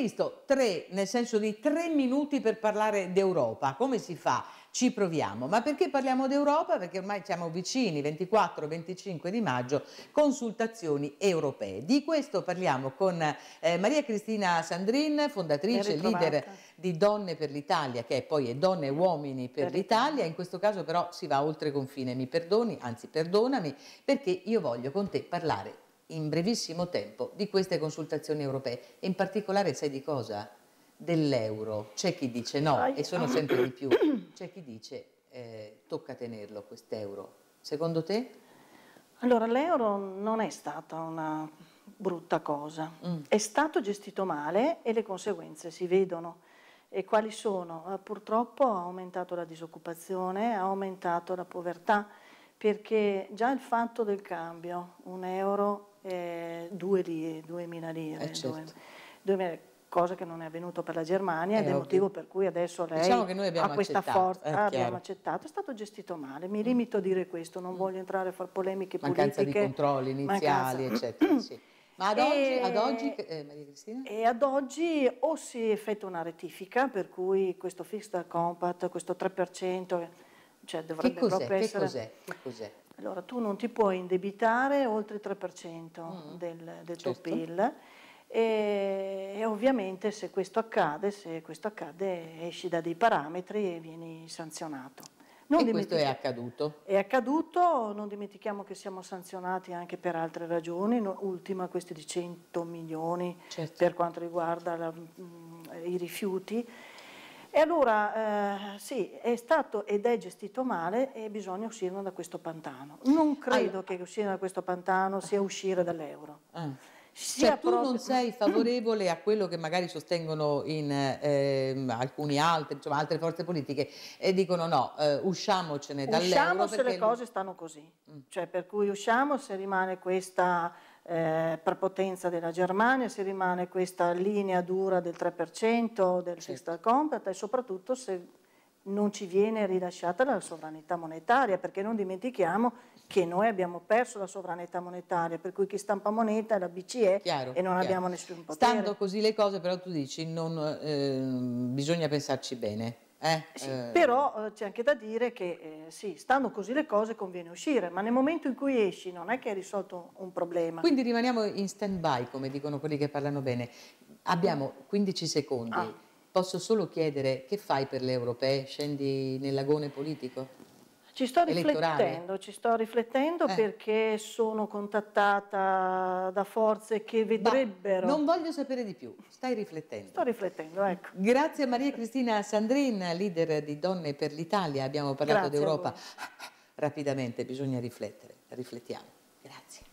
visto tre, nel senso di tre minuti per parlare d'Europa. Come si fa? Ci proviamo. Ma perché parliamo d'Europa? Perché ormai siamo vicini, 24-25 di maggio, consultazioni europee. Di questo parliamo con eh, Maria Cristina Sandrin, fondatrice e leader di Donne per l'Italia, che è poi è Donne e Uomini per, per l'Italia. In questo caso però si va oltre confine. Mi perdoni, anzi perdonami, perché io voglio con te parlare in brevissimo tempo di queste consultazioni europee e in particolare sai di cosa? Dell'euro. C'è chi dice no e sono sempre di più, c'è chi dice eh, tocca tenerlo quest'euro. Secondo te? Allora l'euro non è stata una brutta cosa, mm. è stato gestito male e le conseguenze si vedono. E quali sono? Eh, purtroppo ha aumentato la disoccupazione, ha aumentato la povertà, perché già il fatto del cambio, un euro eh, 2.000 lire. Eh certo. 2000, cosa che non è avvenuto per la Germania ed eh, è il motivo per cui adesso lei diciamo ha questa forza, eh, ah, abbiamo accettato, è stato gestito male, mi limito a dire questo, non mm. voglio entrare a fare polemiche mancanza politiche. Mancanza di controlli iniziali, mancanza. eccetera. Sì. Ma ad oggi, e, ad oggi eh, ad oggi o si effettua una rettifica, per cui questo fixed compact, questo 3%, cioè dovrebbe che proprio essere... Che cos'è? Che cos'è? Allora tu non ti puoi indebitare oltre il 3% mm. del, del certo. tuo PIL e, e, ovviamente se questo accade, se questo accade esci da dei parametri e vieni sanzionato. Non e questo è accaduto? È accaduto, non dimentichiamo che siamo sanzionati anche per altre ragioni, no, ultima questi di 100 milioni certo. per quanto riguarda la, mh, mm, i rifiuti, e allora eh, sì, è stato ed è gestito male e bisogna uscirne da questo pantano. Non credo allora. che uscire da questo pantano sia uscire dall'euro. Ah. Sia cioè, tu proprio... non sei favorevole a quello che magari sostengono in, eh, alcuni altri, insomma, altre forze politiche e dicono no, eh, usciamocene dall'euro. Usciamo se le cose stanno così, mm. cioè per cui usciamo se rimane questa eh, prepotenza della Germania, se rimane questa linea dura del 3% del fiscal compact e soprattutto se non ci viene rilasciata la sovranità monetaria, perché non dimentichiamo che noi abbiamo perso la sovranità monetaria, per cui chi stampa moneta è la BCE chiaro, e non chiaro. abbiamo nessun potere. Stando così le cose, però tu dici, non, eh, bisogna pensarci bene. Eh, eh, sì, eh, però eh. eh, c'è anche da dire che eh, sì, stando così le cose conviene uscire, ma nel momento in cui esci non è che hai risolto un problema. Quindi rimaniamo in stand by, come dicono quelli che parlano bene. Abbiamo 15 secondi. Ah. Posso solo chiedere che fai per le europee? Scendi nel lagone politico? Ci sto riflettendo, ci sto riflettendo eh. perché sono contattata da forze che vedrebbero. Ma non voglio sapere di più, stai riflettendo. Sto riflettendo, ecco. Grazie a Maria Cristina Sandrin, leader di Donne per l'Italia. Abbiamo parlato d'Europa. Rapidamente, bisogna riflettere, riflettiamo. Grazie.